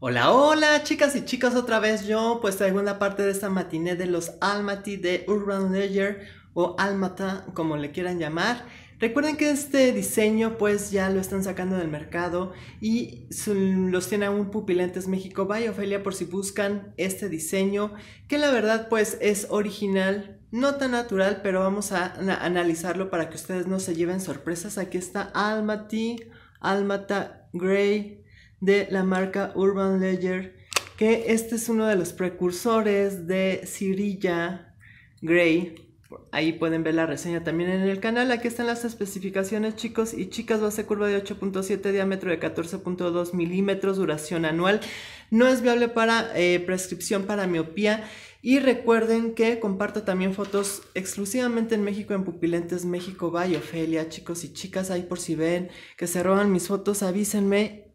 Hola, hola chicas y chicos, otra vez yo pues traigo una parte de esta matiné de los Almaty de Urban Ledger o Almata como le quieran llamar. Recuerden que este diseño pues ya lo están sacando del mercado y los tiene aún Pupilentes México. Vaya Ofelia por si buscan este diseño que la verdad pues es original, no tan natural, pero vamos a analizarlo para que ustedes no se lleven sorpresas. Aquí está Almaty, Almata Grey de la marca Urban Ledger, que este es uno de los precursores de Cirilla Gray. Ahí pueden ver la reseña también en el canal. Aquí están las especificaciones, chicos y chicas. Base curva de 8.7, diámetro de 14.2 milímetros, duración anual. No es viable para eh, prescripción para miopía. Y recuerden que comparto también fotos exclusivamente en México, en Pupilentes México, Valle Ofelia. Chicos y chicas, ahí por si ven que se roban mis fotos, avísenme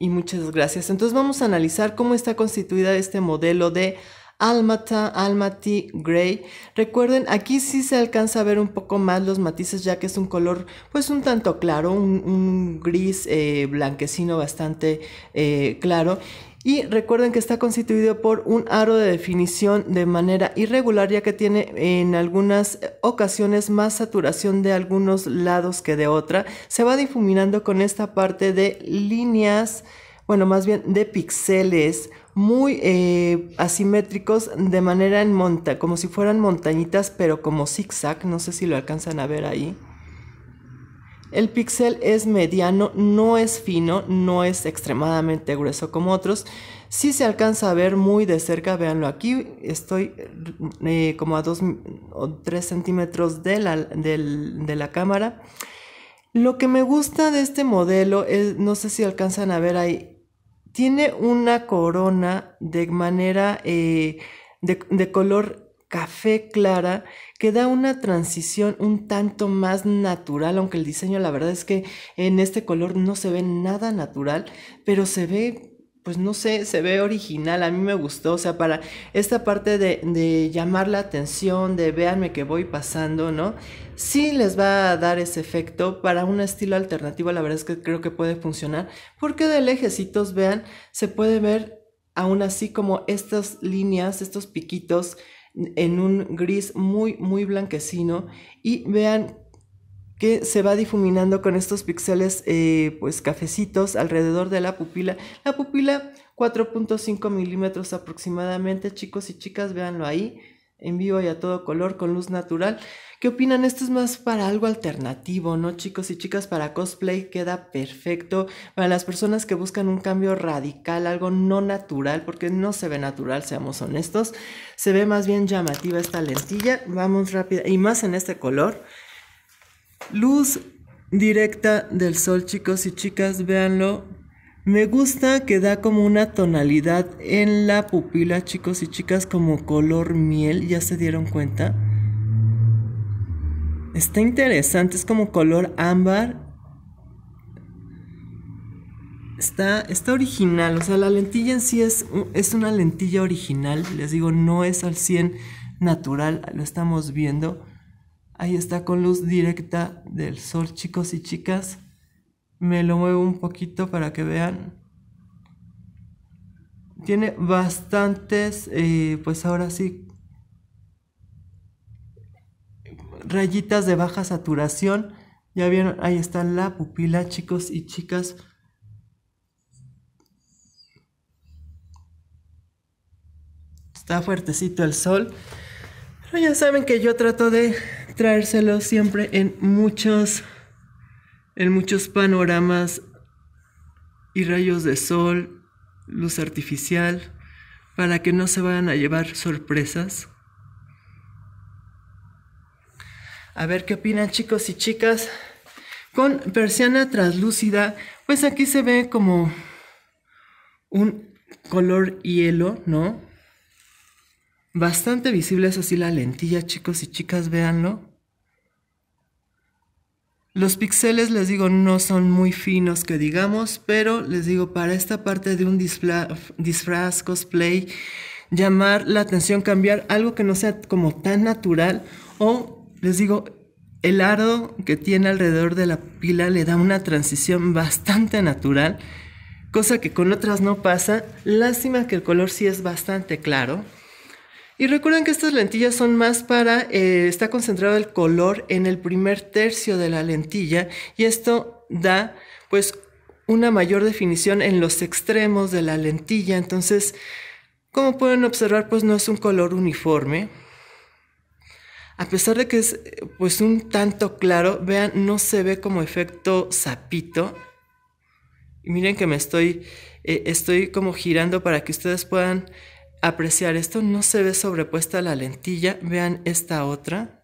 y muchas gracias. Entonces vamos a analizar cómo está constituida este modelo de Almata, Almaty, Gray. Recuerden, aquí sí se alcanza a ver un poco más los matices ya que es un color pues un tanto claro, un, gris eh, blanquecino bastante eh, claro. Y recuerden que está constituido por un aro de definición de manera irregular ya que tiene en algunas ocasiones más saturación de algunos lados que de otra. Se va difuminando con esta parte de líneas, bueno, más bien de píxeles muy eh, asimétricos de manera en monta, como si fueran montañitas pero como zigzag, no sé si lo alcanzan a ver ahí. El píxel es mediano, no es fino, no es extremadamente grueso como otros. Si se alcanza a ver muy de cerca, véanlo aquí, estoy eh, como a 2 o 3 centímetros de la, cámara. Lo que me gusta de este modelo es, no sé si alcanzan a ver ahí, tiene una corona de manera eh, de, de, color café clara que da una transición un tanto más natural, aunque el diseño la verdad es que en este color no se ve nada natural, pero se ve pues no sé, se ve original, a mí me gustó, o sea, para esta parte de, llamar la atención, de véanme que voy pasando, ¿no? Sí les va a dar ese efecto, para un estilo alternativo la verdad es que creo que puede funcionar, porque de lejecitos, vean, se puede ver aún así como estas líneas, estos piquitos, en un gris muy, muy blanquecino y vean que se va difuminando con estos píxeles eh, pues cafecitos alrededor de la pupila. La pupila 4.5 milímetros aproximadamente, chicos y chicas, véanlo ahí, en vivo y a todo color, con luz natural. ¿Qué opinan? Esto es más para algo alternativo, ¿no, chicos y chicas? Para cosplay queda perfecto. Para las personas que buscan un cambio radical, algo no natural, porque no se ve natural, seamos honestos, se ve más bien llamativa esta lentilla. Vamos rápida. Y más en este color. Luz directa del sol, chicos y chicas. Véanlo. Me gusta que da como una tonalidad en la pupila, chicos y chicas, como color miel. ¿Ya se dieron cuenta? Está interesante, es como color ámbar Está, original, o sea, la lentilla en sí es, es una lentilla original, les digo, no es al 100 natural, lo estamos viendo. Ahí está con luz directa del sol, chicos y chicas. Me lo muevo un poquito para que vean. Tiene bastantes, eh, pues ahora sí, rayitas de baja saturación. Ya vieron, ahí está la pupila, chicos y chicas. está fuertecito el sol. Pero ya saben que yo trato de traérselo siempre en muchos, en muchos panoramas y rayos de sol, luz artificial, para que no se vayan a llevar sorpresas. A ver qué opinan chicos y chicas. Con persiana translúcida, pues aquí se ve como un color hielo, ¿no? Bastante visible es así la lentilla, chicos y chicas, véanlo. Los píxeles, les digo, no son muy finos que digamos, pero les digo, para esta parte de un disfraz, cosplay, llamar la atención, cambiar algo que no sea como tan natural o, les digo, el ardo que tiene alrededor de la pila le da una transición bastante natural, cosa que con otras no pasa. Lástima que el color sí es bastante claro. Y recuerden que estas lentillas son más para, eh, está concentrado el color en el primer tercio de la lentilla y esto da pues una mayor definición en los extremos de la lentilla. Entonces, como pueden observar, pues no es un color uniforme. A pesar de que es pues un tanto claro, vean, no se ve como efecto sapito. Y miren que me estoy, eh, estoy como girando para que ustedes puedan apreciar esto, no se ve sobrepuesta la lentilla. Vean esta otra.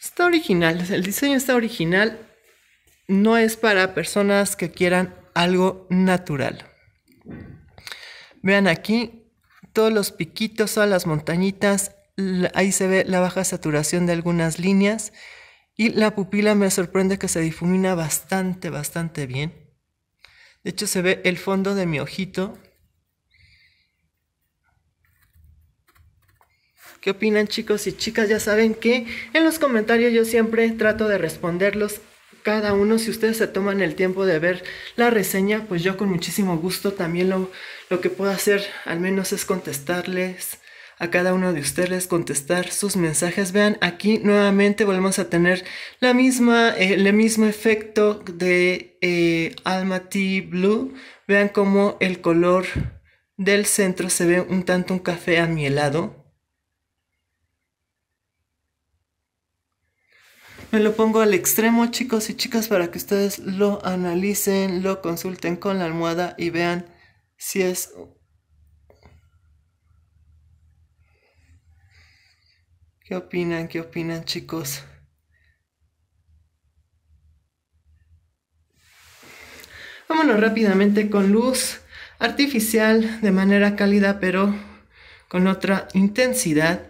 Está original, el diseño está original, no es para personas que quieran algo natural. Vean aquí todos los piquitos, todas las montañitas, ahí se ve la baja saturación de algunas líneas y la pupila me sorprende que se difumina bastante, bastante bien. De hecho, se ve el fondo de mi ojito. ¿Qué opinan chicos y chicas? Ya saben que en los comentarios yo siempre trato de responderlos cada uno. Si ustedes se toman el tiempo de ver la reseña, pues yo con muchísimo gusto también lo, lo que puedo hacer al menos es contestarles a cada uno de ustedes, contestar sus mensajes. Vean, aquí nuevamente volvemos a tener la misma, eh, el mismo efecto de eh, Alma Tea Blue. Vean cómo el color del centro se ve un tanto un café amielado. Me lo pongo al extremo, chicos y chicas, para que ustedes lo analicen, lo consulten con la almohada y vean si es ¿Qué opinan? ¿Qué opinan, chicos? Vámonos rápidamente con luz artificial de manera cálida pero con otra intensidad.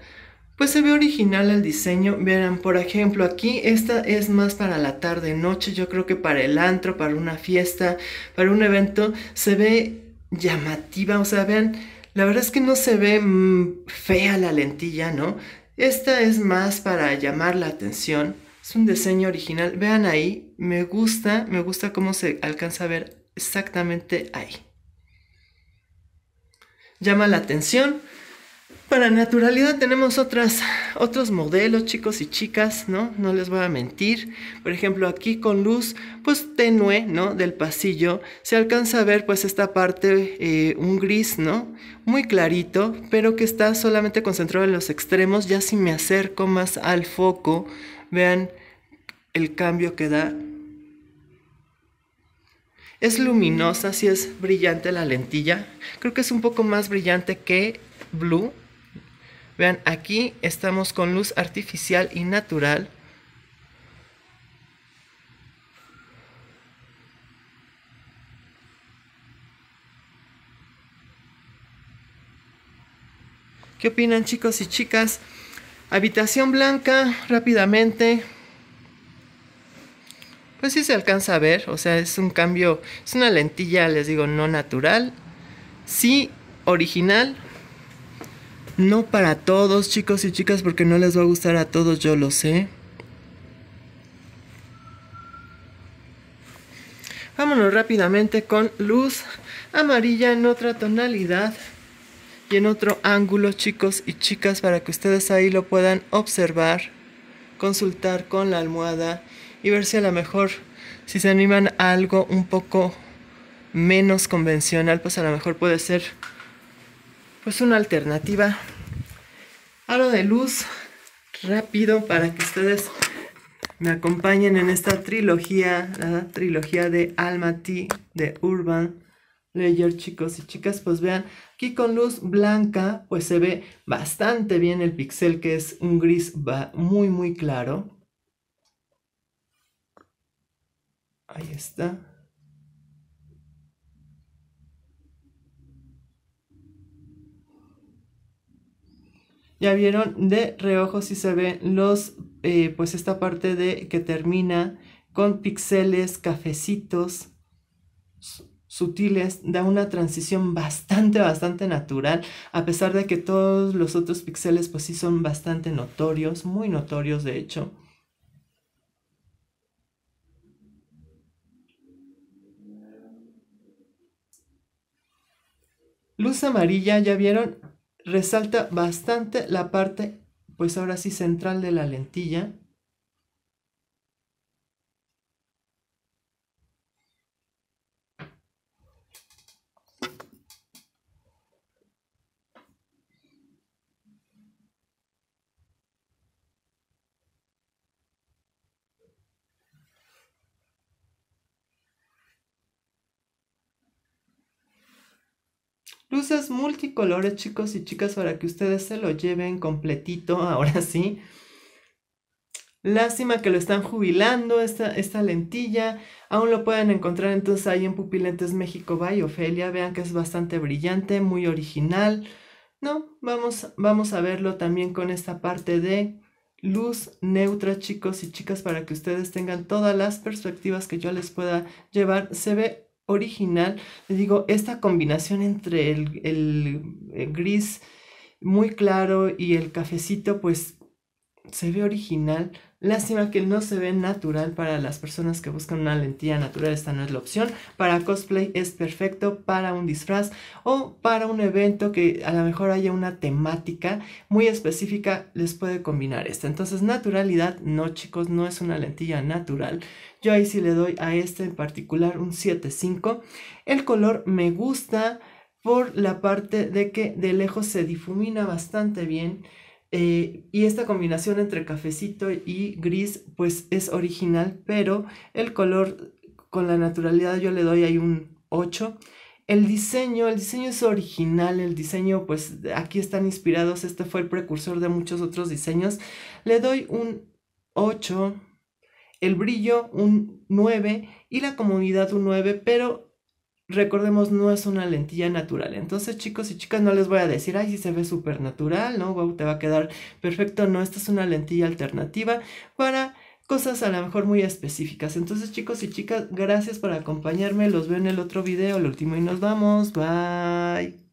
Pues se ve original el diseño. Verán, por ejemplo, aquí esta es más para la tarde, noche. Yo creo que para el antro, para una fiesta, para un evento, se ve llamativa. O sea, vean, la verdad es que no se ve mm, fea la lentilla, ¿no? Esta es más para llamar la atención. Es un diseño original. Vean ahí, me gusta, me gusta cómo se alcanza a ver exactamente ahí. Llama la atención. Para naturalidad tenemos otras, otros modelos, chicos y chicas, ¿no? No les voy a mentir. Por ejemplo, aquí con luz, pues tenue, ¿no? Del pasillo, se alcanza a ver pues esta parte, eh, un gris, ¿no? Muy clarito, pero que está solamente concentrado en los extremos. Ya si me acerco más al foco, vean el cambio que da es luminosa, si es brillante la lentilla. Creo que es un poco más brillante que blue, Vean, aquí estamos con luz artificial y natural. ¿Qué opinan chicos y chicas? Habitación blanca, rápidamente. Pues sí se alcanza a ver, o sea, es un cambio, es una lentilla, les digo, no natural. Sí, original, no para todos, chicos y chicas, porque no les va a gustar a todos, yo lo sé. Vámonos rápidamente con luz amarilla en otra tonalidad y en otro ángulo, chicos y chicas, para que ustedes ahí lo puedan observar, consultar con la almohada y ver si a lo mejor, si se animan a algo un poco menos convencional, pues a lo mejor puede ser pues una alternativa aro de luz rápido para que ustedes me acompañen en esta trilogía, la trilogía de Alma T de Urban Layer, chicos y chicas, pues vean, aquí con luz blanca, pues se ve bastante bien el pixel, que es un gris muy, muy claro. Ahí está. ya vieron de reojo si se ven los, eh, pues esta parte de que termina con píxeles cafecitos sutiles, da una transición bastante, bastante natural, a pesar de que todos los otros píxeles pues sí son bastante notorios, muy notorios de hecho. Luz amarilla, ya vieron, resalta bastante la parte, pues ahora sí, central de la lentilla, Luces multicolores, chicos y chicas, para que ustedes se lo lleven completito, ahora sí. Lástima que lo están jubilando esta, esta lentilla. Aún lo pueden encontrar entonces ahí en Pupilentes México by Ofelia. Vean que es bastante brillante, muy original. No, vamos, vamos a verlo también con esta parte de luz neutra, chicos y chicas, para que ustedes tengan todas las perspectivas que yo les pueda llevar. Se ve original, les digo, esta combinación entre el, el gris muy claro y el cafecito, pues se ve original. Lástima que no se ve natural para las personas que buscan una lentilla natural, esta no es la opción. Para cosplay es perfecto, para un disfraz o para un evento que a lo mejor haya una temática muy específica, les puede combinar esta. Entonces, naturalidad, no chicos, no es una lentilla natural. Yo ahí sí le doy a este en particular un 7.5. El color me gusta por la parte de que de lejos se difumina bastante bien. Eh, y esta combinación entre cafecito y gris pues es original, pero el color con la naturalidad yo le doy ahí un 8. El diseño, el diseño es original, el diseño pues aquí están inspirados, este fue el precursor de muchos otros diseños. Le doy un 8, el brillo un 9 y la comodidad un 9, pero recordemos, no es una lentilla natural. Entonces, chicos y chicas, no les voy a decir, ay, si se ve súper natural, ¿no? te va a quedar perfecto. No, esta es una lentilla alternativa para cosas a lo mejor muy específicas. Entonces, chicos y chicas, gracias por acompañarme. Los veo en el otro video, el último, y nos vamos. Bye.